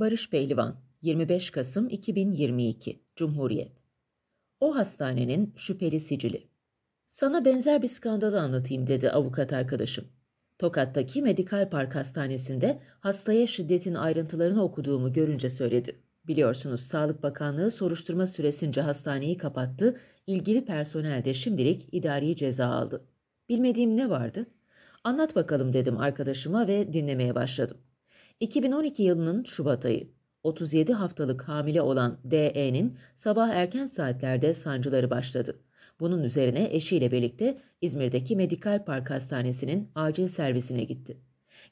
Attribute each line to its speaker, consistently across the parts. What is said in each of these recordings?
Speaker 1: Barış Pehlivan 25 Kasım 2022 Cumhuriyet O hastanenin şüpheli sicili Sana benzer bir skandalı anlatayım dedi avukat arkadaşım. Tokat'taki Medikal Park Hastanesi'nde hastaya şiddetin ayrıntılarını okuduğumu görünce söyledi. Biliyorsunuz Sağlık Bakanlığı soruşturma süresince hastaneyi kapattı, ilgili personel de şimdilik idari ceza aldı. Bilmediğim ne vardı? Anlat bakalım dedim arkadaşıma ve dinlemeye başladım. 2012 yılının Şubat ayı. 37 haftalık hamile olan DE'nin sabah erken saatlerde sancıları başladı. Bunun üzerine eşiyle birlikte İzmir'deki Medikal Park Hastanesi'nin acil servisine gitti.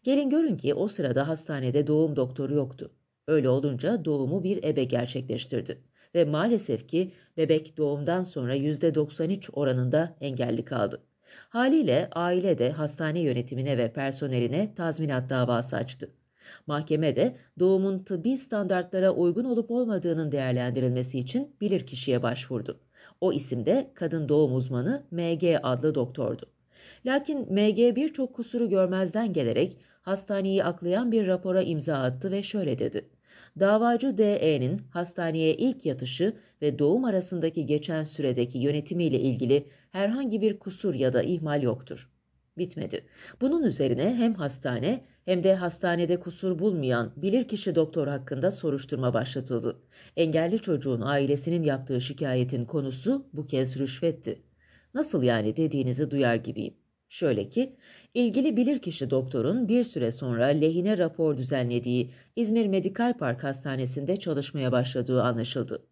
Speaker 1: Gelin görün ki o sırada hastanede doğum doktoru yoktu. Öyle olunca doğumu bir ebe gerçekleştirdi ve maalesef ki bebek doğumdan sonra %93 oranında engelli kaldı. Haliyle aile de hastane yönetimine ve personeline tazminat davası açtı. Mahkeme de doğumun tıbbi standartlara uygun olup olmadığının değerlendirilmesi için bilirkişiye başvurdu. O isimde kadın doğum uzmanı MG adlı doktordu. Lakin MG birçok kusuru görmezden gelerek hastaneyi aklayan bir rapora imza attı ve şöyle dedi. Davacı DE'nin hastaneye ilk yatışı ve doğum arasındaki geçen süredeki yönetimiyle ilgili herhangi bir kusur ya da ihmal yoktur. Bitmedi. Bunun üzerine hem hastane hem de hastanede kusur bulmayan bilirkişi doktor hakkında soruşturma başlatıldı. Engelli çocuğun ailesinin yaptığı şikayetin konusu bu kez rüşvetti. Nasıl yani dediğinizi duyar gibiyim. Şöyle ki, ilgili bilirkişi doktorun bir süre sonra lehine rapor düzenlediği İzmir Medikal Park Hastanesi'nde çalışmaya başladığı anlaşıldı.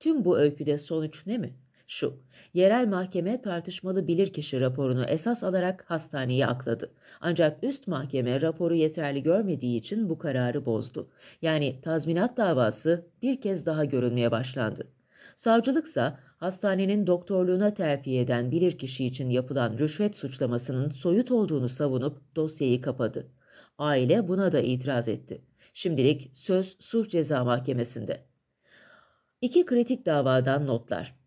Speaker 1: Tüm bu öyküde sonuç ne mi? şu. Yerel mahkeme tartışmalı bilirkişi raporunu esas alarak hastaneyi akladı. Ancak üst mahkeme raporu yeterli görmediği için bu kararı bozdu. Yani tazminat davası bir kez daha görünmeye başlandı. Savcılıksa hastanenin doktorluğuna terfi eden bilirkişi için yapılan rüşvet suçlamasının soyut olduğunu savunup dosyayı kapadı. Aile buna da itiraz etti. Şimdilik söz sulh ceza mahkemesinde. İki kritik davadan notlar.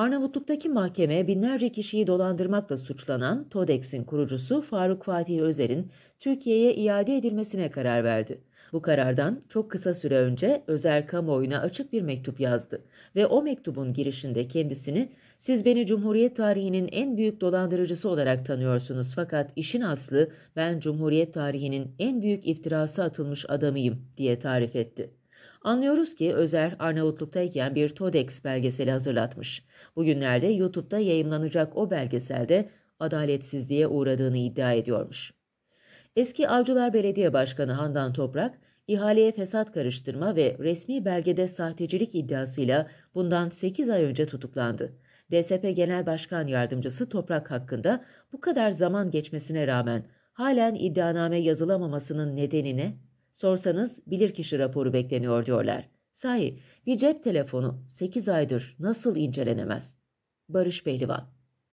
Speaker 1: Arnavutluk'taki mahkeme binlerce kişiyi dolandırmakla suçlanan TODEX'in kurucusu Faruk Fatih Özer'in Türkiye'ye iade edilmesine karar verdi. Bu karardan çok kısa süre önce Özer kamuoyuna açık bir mektup yazdı ve o mektubun girişinde kendisini siz beni Cumhuriyet tarihinin en büyük dolandırıcısı olarak tanıyorsunuz fakat işin aslı ben Cumhuriyet tarihinin en büyük iftirası atılmış adamıyım diye tarif etti. Anlıyoruz ki Özer Arnavutluk'tayken bir TODEX belgeseli hazırlatmış. Bugünlerde YouTube'da yayınlanacak o belgeselde adaletsizliğe uğradığını iddia ediyormuş. Eski Avcılar Belediye Başkanı Handan Toprak, ihaleye fesat karıştırma ve resmi belgede sahtecilik iddiasıyla bundan 8 ay önce tutuklandı. DSP Genel Başkan Yardımcısı Toprak hakkında bu kadar zaman geçmesine rağmen halen iddianame yazılamamasının nedeni Sorsanız bilirkişi raporu bekleniyor diyorlar. Sahi bir cep telefonu 8 aydır nasıl incelenemez? Barış Pehlivan